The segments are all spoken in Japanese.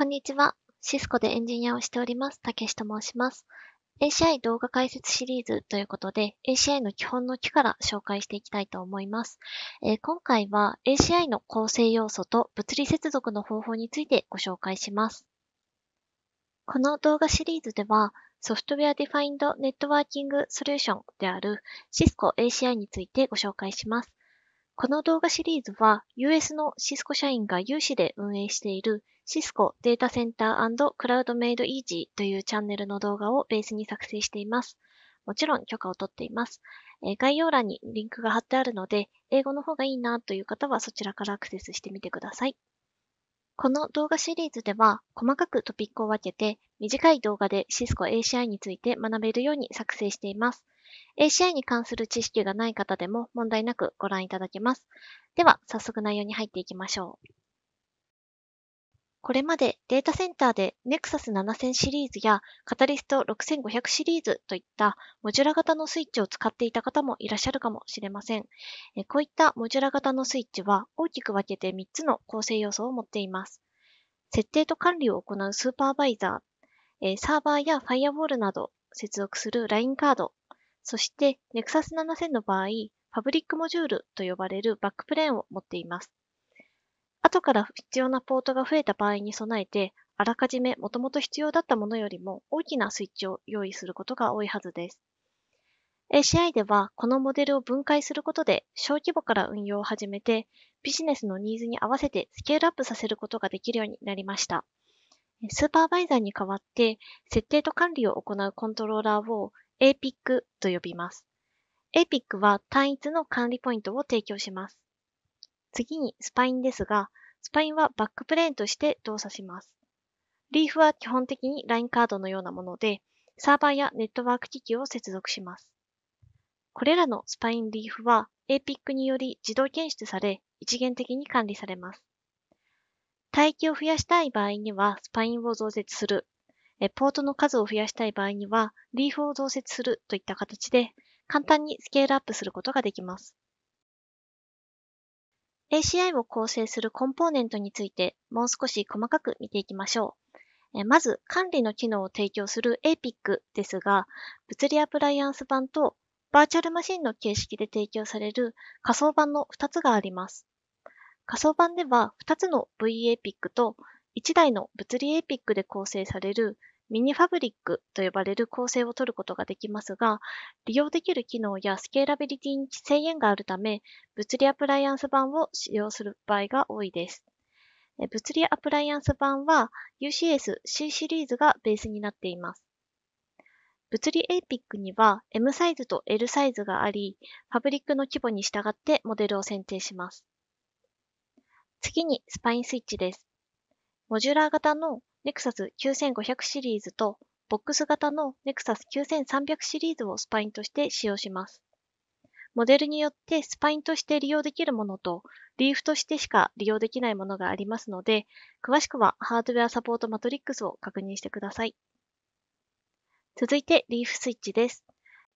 こんにちは。シスコでエンジニアをしております、たけしと申します。ACI 動画解説シリーズということで、ACI の基本の木から紹介していきたいと思います。えー、今回は ACI の構成要素と物理接続の方法についてご紹介します。この動画シリーズでは、ソフトウェアディファインドネットワーキングソリューションである Cisco ACI についてご紹介します。この動画シリーズは US のシスコ社員が有志で運営しているシスコデータセンタークラウドメイドイージーというチャンネルの動画をベースに作成しています。もちろん許可を取っています。え概要欄にリンクが貼ってあるので、英語の方がいいなという方はそちらからアクセスしてみてください。この動画シリーズでは細かくトピックを分けて短い動画でシスコ ACI について学べるように作成しています。ACI に関する知識がない方でも問題なくご覧いただけます。では、早速内容に入っていきましょう。これまでデータセンターで Nexus 7000シリーズや Catalyst 6500シリーズといったモジュラ型のスイッチを使っていた方もいらっしゃるかもしれません。こういったモジュラ型のスイッチは大きく分けて3つの構成要素を持っています。設定と管理を行うスーパーバイザー、サーバーやファイアウォールなど接続するラインカード、そして Nexus 7000の場合、パブリックモジュールと呼ばれるバックプレーンを持っています。後から必要なポートが増えた場合に備えて、あらかじめもともと必要だったものよりも大きなスイッチを用意することが多いはずです。ACI ではこのモデルを分解することで小規模から運用を始めてビジネスのニーズに合わせてスケールアップさせることができるようになりました。スーパーバイザーに代わって設定と管理を行うコントローラーを APIC と呼びます。APIC は単一の管理ポイントを提供します。次にスパインですが、スパインはバックプレーンとして動作します。リーフは基本的にラインカードのようなもので、サーバーやネットワーク機器を接続します。これらのスパインリーフは APIC により自動検出され、一元的に管理されます。帯域を増やしたい場合には、スパインを増設するポートの数を増やしたい場合には、リーフを増設するといった形で、簡単にスケールアップすることができます。ACI を構成するコンポーネントについて、もう少し細かく見ていきましょう。まず、管理の機能を提供する APIC ですが、物理アプライアンス版とバーチャルマシンの形式で提供される仮想版の2つがあります。仮想版では2つの VAPIC と1台の物理 APIC で構成されるミニファブリックと呼ばれる構成を取ることができますが、利用できる機能やスケーラビリティに制限があるため、物理アプライアンス版を使用する場合が多いです。物理アプライアンス版は UCS-C シリーズがベースになっています。物理 APIC には M サイズと L サイズがあり、ファブリックの規模に従ってモデルを選定します。次にスパインスイッチです。モジュラー型のネクサス9500シリーズとボックス型のネクサス9300シリーズをスパインとして使用します。モデルによってスパインとして利用できるものとリーフとしてしか利用できないものがありますので、詳しくはハードウェアサポートマトリックスを確認してください。続いてリーフスイッチです。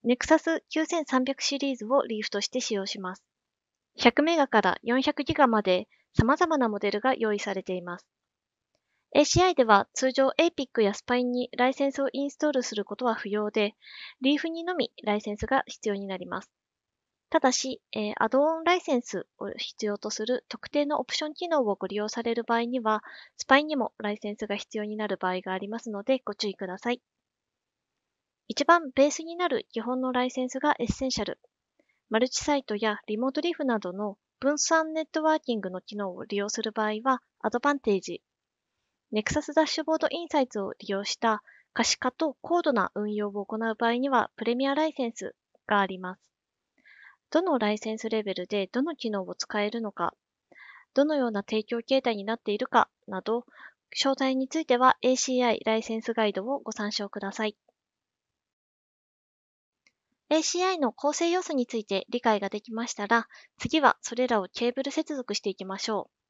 ネクサス9300シリーズをリーフとして使用します。100メガから400ギガまで様々なモデルが用意されています。ACI では通常 APIC やスパイにライセンスをインストールすることは不要で、リーフにのみライセンスが必要になります。ただし、えアドオンライセンスを必要とする特定のオプション機能をご利用される場合には、スパイにもライセンスが必要になる場合がありますのでご注意ください。一番ベースになる基本のライセンスがエッセンシャル。マルチサイトやリモートリーフなどの分散ネットワーキングの機能を利用する場合は、アドバンテージ Nexus ダッシュボードインサイツを利用した可視化と高度な運用を行う場合には、プレミアライセンスがあります。どのライセンスレベルでどの機能を使えるのか、どのような提供形態になっているかなど、詳細については ACI ライセンスガイドをご参照ください。ACI の構成要素について理解ができましたら、次はそれらをケーブル接続していきましょう。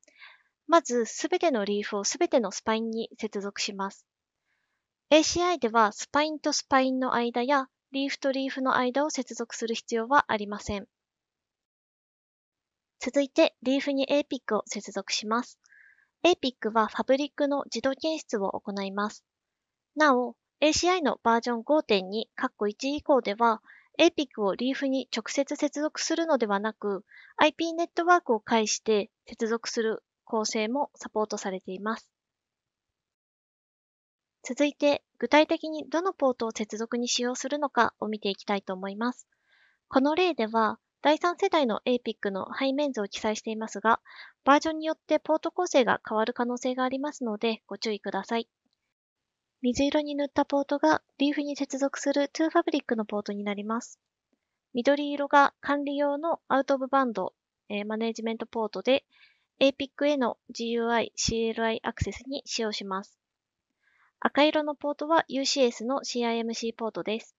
まずすべてのリーフをすべてのスパインに接続します。ACI ではスパインとスパインの間やリーフとリーフの間を接続する必要はありません。続いてリーフに APIC を接続します。APIC はファブリックの自動検出を行います。なお、ACI のバージョン5.2、1以降では、APIC をリーフに直接接続するのではなく、IP ネットワークを介して接続する構成もサポートされています。続いて、具体的にどのポートを接続に使用するのかを見ていきたいと思います。この例では、第3世代の APIC の背面図を記載していますが、バージョンによってポート構成が変わる可能性がありますのでご注意ください。水色に塗ったポートがリーフに接続する ToFabric のポートになります。緑色が管理用のアウトオブバンド、えマネージメントポートで、APIC への GUI、CLI アクセスに使用します。赤色のポートは UCS の CIMC ポートです。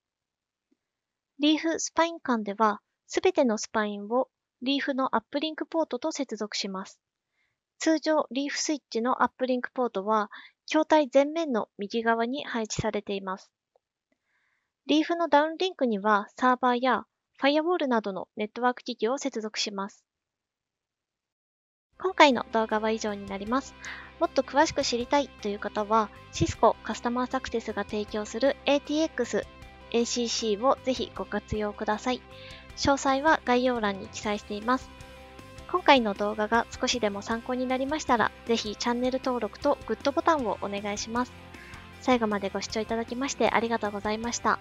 リーフスパイン間では、すべてのスパインをリーフのアップリンクポートと接続します。通常、リーフスイッチのアップリンクポートは、筐体前面の右側に配置されています。リーフのダウンリンクにはサーバーやファイアウォールなどのネットワーク機器を接続します。今回の動画は以上になります。もっと詳しく知りたいという方は、Cisco カスタマーサクセスが提供する ATX、ACC をぜひご活用ください。詳細は概要欄に記載しています。今回の動画が少しでも参考になりましたら、ぜひチャンネル登録とグッドボタンをお願いします。最後までご視聴いただきましてありがとうございました。